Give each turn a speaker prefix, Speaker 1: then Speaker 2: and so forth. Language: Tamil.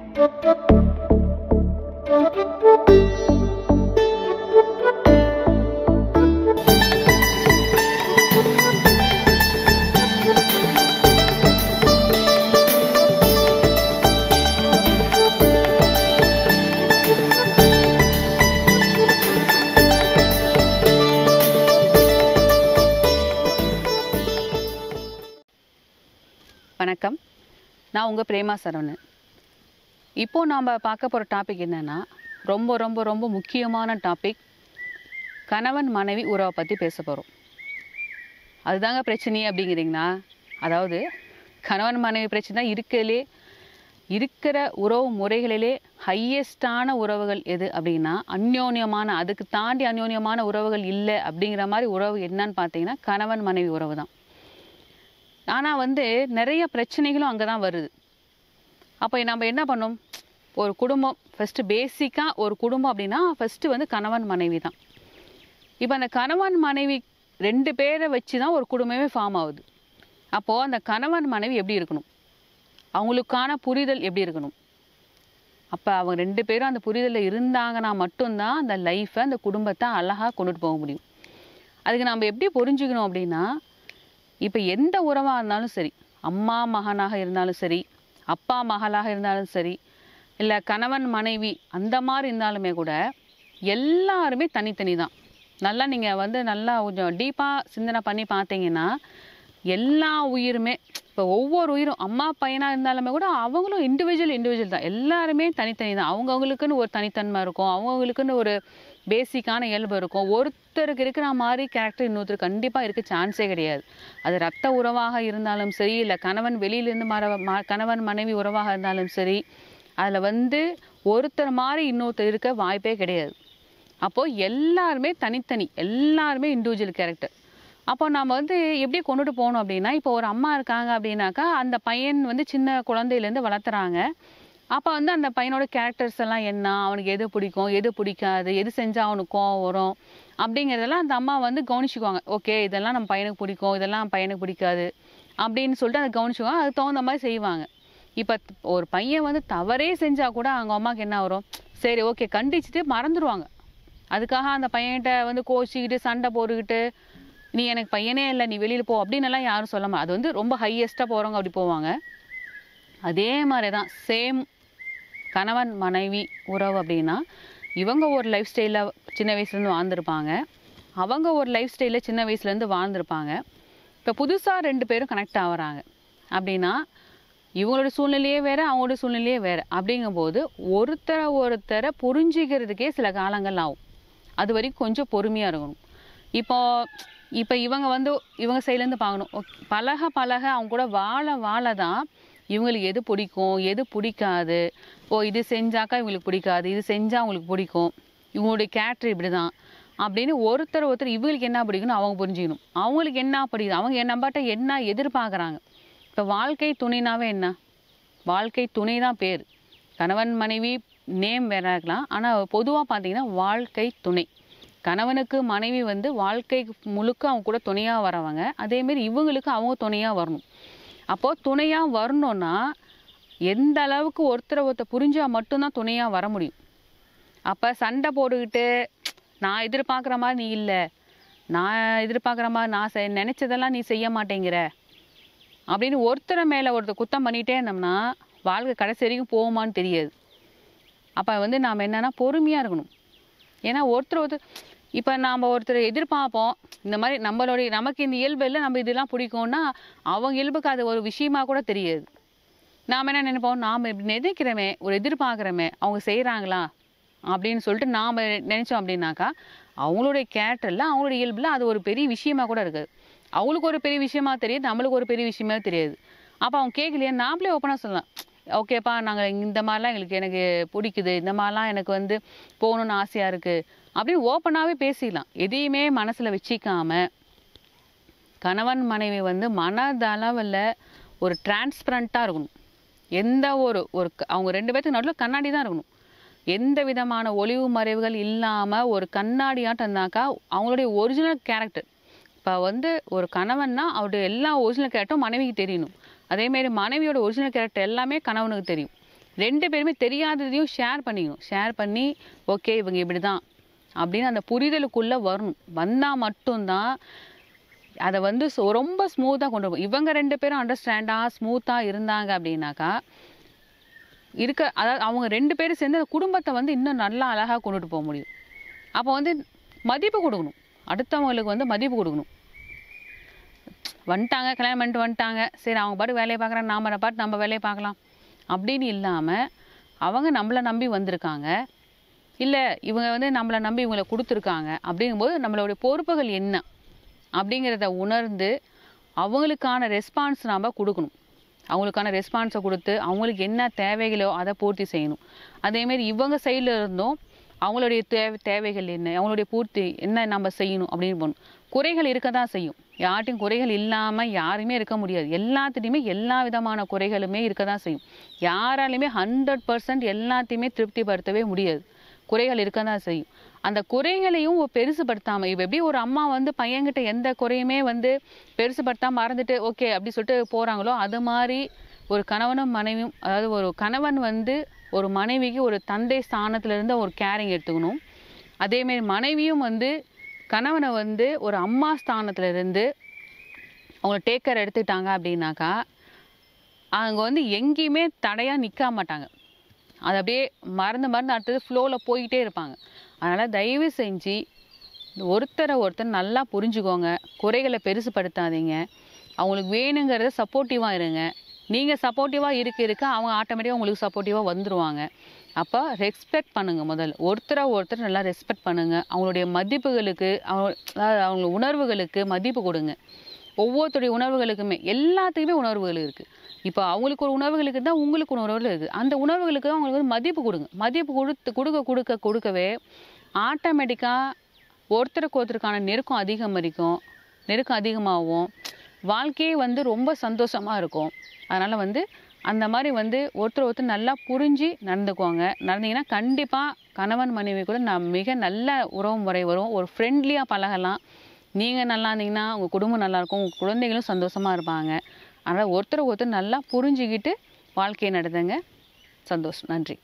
Speaker 1: வணக்கம் நான் உங்கள் பிரேமா சரவணன் இப்போது நாம் பார்க்க போகிற டாபிக் என்னென்னா ரொம்ப ரொம்ப ரொம்ப முக்கியமான டாபிக் கணவன் மனைவி உறவை பற்றி பேச போகிறோம் அதுதாங்க பிரச்சனையே அப்படிங்கிறீங்களா அதாவது கணவன் மனைவி பிரச்சனை இருக்கிறதுலே இருக்கிற உறவு முறைகளிலே ஹையஸ்டான உறவுகள் எது அப்படின்னா அந்யோன்யமான அதுக்கு தாண்டி அந்யோன்யமான உறவுகள் இல்லை அப்படிங்கிற மாதிரி உறவு என்னன்னு பார்த்தீங்கன்னா கணவன் மனைவி உறவு தான் ஆனால் வந்து நிறைய பிரச்சனைகளும் அங்கே தான் வருது அப்போ நம்ம என்ன பண்ணோம் ஒரு குடும்பம் ஃபஸ்ட்டு பேசிக்காக ஒரு குடும்பம் அப்படின்னா ஃபஸ்ட்டு வந்து கணவன் மனைவி தான் இப்போ அந்த கணவன் மனைவி ரெண்டு பேரை வச்சு தான் ஒரு குடும்பமே ஃபார்ம் ஆகுது அப்போது அந்த கணவன் மனைவி எப்படி இருக்கணும் அவங்களுக்கான புரிதல் எப்படி இருக்கணும் அப்போ அவங்க ரெண்டு பேரும் அந்த புரிதலில் இருந்தாங்கன்னா மட்டும்தான் அந்த லைஃப்பை அந்த குடும்பத்தை அழகாக கொண்டுட்டு போக முடியும் அதுக்கு நம்ம எப்படி புரிஞ்சுக்கணும் அப்படின்னா இப்போ எந்த உறவாக இருந்தாலும் சரி அம்மா மகனாக இருந்தாலும் சரி அப்பா மகளாக இருந்தாலும் சரி இல்லை கணவன் மனைவி அந்த மாதிரி இருந்தாலுமே கூட எல்லாருமே தனித்தனி தான் நல்லா நீங்கள் வந்து நல்லா கொஞ்சம் டீப்பாக சிந்தனை பண்ணி பார்த்தீங்கன்னா எல்லா உயிருமே இப்போ ஒவ்வொரு உயிரும் அம்மா பையனாக இருந்தாலுமே கூட அவங்களும் இண்டிவிஜுவல் இண்டிவிஜுவல் தான் எல்லாருமே தனித்தனி தான் அவங்கவுங்களுக்குன்னு ஒரு தனித்தன்மை இருக்கும் அவங்கவுங்களுக்குன்னு ஒரு பேசிக்கான இயல்பு இருக்கும் ஒருத்தருக்கு இருக்கிற மாதிரி கேரக்டர் இன்னொருத்தர் கண்டிப்பாக இருக்க சான்ஸே கிடையாது அது ரத்த உறவாக இருந்தாலும் சரி இல்லை கணவன் வெளியிலேருந்து மர கணவன் மனைவி உறவாக இருந்தாலும் சரி அதில் வந்து ஒருத்தர் மாதிரி இன்னொருத்தர் இருக்க வாய்ப்பே கிடையாது அப்போது எல்லாருமே தனித்தனி எல்லாருமே இண்டிவிஜுவல் கேரக்டர் அப்போ நம்ம வந்து எப்படி கொண்டுட்டு போகணும் அப்படின்னா இப்போ ஒரு அம்மா இருக்காங்க அப்படின்னாக்கா அந்த பையன் வந்து சின்ன குழந்தையிலேருந்து வளர்த்துறாங்க அப்போ வந்து அந்த பையனோட கேரக்டர்ஸ் எல்லாம் என்ன அவனுக்கு எது பிடிக்கும் எது பிடிக்காது எது செஞ்சால் அவனுக்கு கோவம் வரும் அப்படிங்கிறதெல்லாம் அந்த அம்மா வந்து கவனிச்சுக்குவாங்க ஓகே இதெல்லாம் நம்ம பையனுக்கு பிடிக்கும் இதெல்லாம் பையனுக்கு பிடிக்காது அப்படின்னு சொல்லிட்டு அதை கவனிச்சுக்குவாங்க அதுக்கு தகுந்த மாதிரி செய்வாங்க இப்போ ஒரு பையன் வந்து தவறே செஞ்சால் கூட அவங்க அம்மாவுக்கு என்ன வரும் சரி ஓகே கண்டிச்சுட்டு மறந்துடுவாங்க அதுக்காக அந்த பையன்கிட்ட வந்து கோச்சிக்கிட்டு சண்டை போட்டுக்கிட்டு நீ எனக்கு பையனே இல்லை நீ வெளியில் போ அப்படின்னு எல்லாம் யாரும் சொல்ல அது வந்து ரொம்ப ஹையஸ்ட்டாக போகிறவங்க அப்படி போவாங்க அதே மாதிரி தான் சேம் கணவன் மனைவி உறவு அப்படின்னா இவங்க ஒரு லைஃப் ஸ்டைலில் சின்ன வயசுலேருந்து வாழ்ந்துருப்பாங்க அவங்க ஒரு லைஃப் ஸ்டைலில் சின்ன வயசுலேருந்து வாழ்ந்துருப்பாங்க இப்போ புதுசாக ரெண்டு பேரும் கனெக்ட் ஆகிறாங்க அப்படின்னா இவங்களோட சூழ்நிலையே வேறு அவங்களோட சூழ்நிலையே வேறு அப்படிங்கும்போது ஒருத்தரை ஒருத்தரை புரிஞ்சிக்கிறதுக்கே சில காலங்கள் ஆகும் அது வரைக்கும் கொஞ்சம் பொறுமையாக இருக்கணும் இப்போ இப்போ இவங்க வந்து இவங்க சைட்லேருந்து பார்க்கணும் பழக பழக அவங்க கூட வாழ வாழ தான் இவங்களுக்கு எது பிடிக்கும் எது பிடிக்காது ஓ இது செஞ்சாக்கா இவங்களுக்கு பிடிக்காது இது செஞ்சால் அவங்களுக்கு பிடிக்கும் இவங்களுடைய கேரக்டர் இப்படி தான் அப்படின்னு ஒருத்தர் ஒருத்தர் இவங்களுக்கு என்ன பிடிக்கும்னு அவங்க புரிஞ்சுக்கணும் அவங்களுக்கு என்ன பிடிக்குது அவங்க என் நம்மகிட்ட என்ன எதிர்பார்க்குறாங்க இப்போ வாழ்க்கை துணைனாவே என்ன வாழ்க்கை துணை தான் பேர் கணவன் மனைவி நேம் வேற இருக்கலாம் ஆனால் பொதுவாக பார்த்தீங்கன்னா வாழ்க்கை துணை கணவனுக்கு மனைவி வந்து வாழ்க்கை முழுக்க அவங்க கூட துணையாக வரவங்க அதேமாரி இவங்களுக்கு அவங்க துணையாக வரணும் அப்போது துணையாக வரணும்னா எந்த அளவுக்கு ஒருத்தரை ஒருத்தர் புரிஞ்சால் மட்டும்தான் துணையாக வர முடியும் அப்போ சண்டை போட்டுக்கிட்டு நான் எதிர்பார்க்குற மாதிரி நீ இல்லை நான் எதிர்பார்க்குற மாதிரி நான் செய் நினச்சதெல்லாம் நீ செய்ய மாட்டேங்கிற அப்படின்னு ஒருத்தரை மேலே ஒருத்தர் குத்தம் பண்ணிகிட்டே இருந்தோம்னா வாழ்க்கை கடைசி வரைக்கும் போகுமான்னு தெரியாது அப்போ வந்து நாம் என்னென்னா பொறுமையாக இருக்கணும் ஏன்னா ஒருத்தர் ஒருத்தர் இப்போ நாம் ஒருத்தர் எதிர்பார்ப்போம் இந்த மாதிரி நம்மளுடைய நமக்கு இந்த இயல்பு இல்லை நம்ம இதெல்லாம் பிடிக்கும்னா அவங்க இயல்புக்கு அது ஒரு விஷயமா கூட தெரியாது நாம் என்ன நினைப்போம் நாம் இப்படி நினைக்கிறோமே ஒரு எதிர்பார்க்குறமே அவங்க செய்கிறாங்களா அப்படின்னு சொல்லிட்டு நாம் நினச்சோம் அப்படின்னாக்கா அவங்களுடைய கேரக்டரில் அவங்களுடைய இயல்பில் அது ஒரு பெரிய விஷயமா கூட இருக்காது அவங்களுக்கு ஒரு பெரிய விஷயமா தெரியாது நம்மளுக்கு ஒரு பெரிய விஷயமா தெரியாது அப்போ அவங்க கேட்கலையே நாமளே ஓப்பனாக சொல்லலாம் ஓகேப்பா நாங்கள் இந்த மாதிரிலாம் எங்களுக்கு எனக்கு பிடிக்குது இந்த மாதிரிலாம் எனக்கு வந்து போகணுன்னு ஆசையாக இருக்குது அப்படின்னு ஓப்பனாகவே பேசிடலாம் எதையுமே மனசில் வச்சிக்காமல் கணவன் மனைவி வந்து மனதளவில் ஒரு டிரான்ஸ்பரண்ட்டாக இருக்கணும் எந்த ஒரு ஒரு அவங்க ரெண்டு பேர்த்துக்கு நடுவில் கண்ணாடி தான் இருக்கணும் எந்த விதமான ஒளிவு மறைவுகள் இல்லாமல் ஒரு கண்ணாடியாட்டம் இருந்தாக்கா அவங்களுடைய ஒரிஜினல் கேரக்டர் இப்போ வந்து ஒரு கணவன்னா அவருடைய எல்லா ஒரிஜினல் கேரக்டரும் மனைவிக்கு தெரியணும் அதேமாரி மனைவியோட ஒரிஜினல் கேரக்டர் எல்லாமே கணவனுக்கு தெரியும் ரெண்டு பேருமே தெரியாததையும் ஷேர் பண்ணிக்கணும் ஷேர் பண்ணி ஓகே இவங்க இப்படி தான் அப்படின்னு அந்த புரிதலுக்குள்ளே வரணும் வந்தால் மட்டும்தான் அதை வந்து ரொம்ப ஸ்மூத்தாக கொண்டு போகும் இவங்க ரெண்டு பேரும் அண்டர்ஸ்டாண்டாக ஸ்மூத்தாக இருந்தாங்க அப்படின்னாக்கா இருக்க அதாவது அவங்க ரெண்டு பேரும் சேர்ந்து அந்த குடும்பத்தை வந்து இன்னும் நல்லா அழகாக கொண்டுட்டு போக முடியும் அப்போ வந்து மதிப்பு கொடுக்கணும் அடுத்தவங்களுக்கு வந்து மதிப்பு கொடுக்கணும் வந்துட்டாங்க கல்யாணம் பண்ணிட்டு வந்துட்டாங்க சரி அவங்க பாட்டு வேலையை பார்க்குறாங்க நாம் பாட்டு நம்ம வேலையை பார்க்கலாம் அப்படின்னு இல்லாமல் அவங்க நம்மளை நம்பி வந்திருக்காங்க இல்லை இவங்க வந்து நம்மளை நம்பி இவங்களை கொடுத்துருக்காங்க அப்படிங்கும்போது நம்மளுடைய பொறுப்புகள் என்ன அப்படிங்கிறத உணர்ந்து அவங்களுக்கான ரெஸ்பான்ஸ் நாம் கொடுக்கணும் அவங்களுக்கான ரெஸ்பான்ஸை கொடுத்து அவங்களுக்கு என்ன தேவைகளோ அதை பூர்த்தி செய்யணும் அதேமாரி இவங்க சைடில் இருந்தும் அவங்களுடைய தேவை தேவைகள் என்ன அவங்களுடைய பூர்த்தி என்ன நம்ம செய்யணும் அப்படின்னு போகணும் குறைகள் இருக்க தான் செய்யும் யார்ட்டையும் குறைகள் இல்லாமல் யாருமே இருக்க முடியாது எல்லாத்துலேயுமே எல்லா விதமான குறைகளுமே இருக்க தான் செய்யும் யாராலையுமே ஹண்ட்ரட் பர்சன்ட் எல்லாத்தையுமே திருப்திப்படுத்தவே முடியாது குறைகள் இருக்க தான் செய்யும் அந்த குறைகளையும் பெருசுபடுத்தாமல் இப்போ எப்படி ஒரு அம்மா வந்து பையன்கிட்ட எந்த குறையுமே வந்து பெருசுபடுத்தாமல் மறந்துட்டு ஓகே அப்படி சொல்லிட்டு போகிறாங்களோ அது மாதிரி ஒரு கணவனும் மனைவியும் அதாவது ஒரு கணவன் வந்து ஒரு மனைவிக்கு ஒரு தந்தை ஸ்தானத்துலேருந்து ஒரு கேரிங் எடுத்துக்கணும் அதேமாரி மனைவியும் வந்து கணவனை வந்து ஒரு அம்மா ஸ்தானத்துலேருந்து அவங்க டேக்கர் எடுத்துக்கிட்டாங்க அப்படின்னாக்கா அவங்க வந்து எங்கேயுமே தடையாக நிற்க மாட்டாங்க அது அப்படியே மறந்து மறந்து அடுத்தது ஃப்ளோவில் போயிட்டே இருப்பாங்க அதனால் தயவு செஞ்சு ஒருத்தரை ஒருத்தர் நல்லா புரிஞ்சுக்கோங்க குறைகளை பெருசுப்படுத்தாதீங்க அவங்களுக்கு வேணுங்கிறத சப்போர்ட்டிவாக இருங்க நீங்கள் சப்போர்ட்டிவாக இருக்க இருக்க அவங்க ஆட்டோமேட்டிக்காக உங்களுக்கு சப்போர்ட்டிவாக வந்துடுவாங்க அப்போ ரெஸ்பெக்ட் பண்ணுங்கள் முதல்ல ஒருத்தரை ஒருத்தர் நல்லா ரெஸ்பெக்ட் பண்ணுங்கள் அவங்களுடைய மதிப்புகளுக்கு அதாவது அவங்க உணர்வுகளுக்கு மதிப்பு கொடுங்க ஒவ்வொருத்தருடைய உணர்வுகளுக்குமே எல்லாத்துக்குமே உணர்வுகள் இருக்குது இப்போ அவங்களுக்கு ஒரு உணர்வுகளுக்கு தான் உங்களுக்கு ஒரு உணர்வுகள் இருக்குது அந்த உணர்வுகளுக்கு அவங்களுக்கு வந்து மதிப்பு கொடுங்க மதிப்பு கொடுத்து கொடுக்க கொடுக்க கொடுக்கவே ஆட்டோமேட்டிக்காக ஒருத்தருக்கு ஒருத்தருக்கான நெருக்கம் அதிகமரிக்கும் நெருக்கம் அதிகமாகும் வாழ்க்கையே வந்து ரொம்ப சந்தோஷமாக இருக்கும் அதனால் வந்து அந்த மாதிரி வந்து ஒருத்தர் ஒருத்தர் நல்லா புரிஞ்சு நடந்துக்குவாங்க நடந்தீங்கன்னா கண்டிப்பாக கணவன் மனைவி கூட நான் மிக நல்ல உறவு முறை வரும் ஒரு ஃப்ரெண்ட்லியாக பழகலாம் நீங்கள் நல்லா இருந்தீங்கன்னா உங்கள் குடும்பம் நல்லாயிருக்கும் உங்கள் குழந்தைகளும் சந்தோஷமாக இருப்பாங்க அதனால் ஒருத்தர் ஒருத்தர் நல்லா புரிஞ்சுக்கிட்டு வாழ்க்கையை நடத்துங்க சந்தோஷம் நன்றி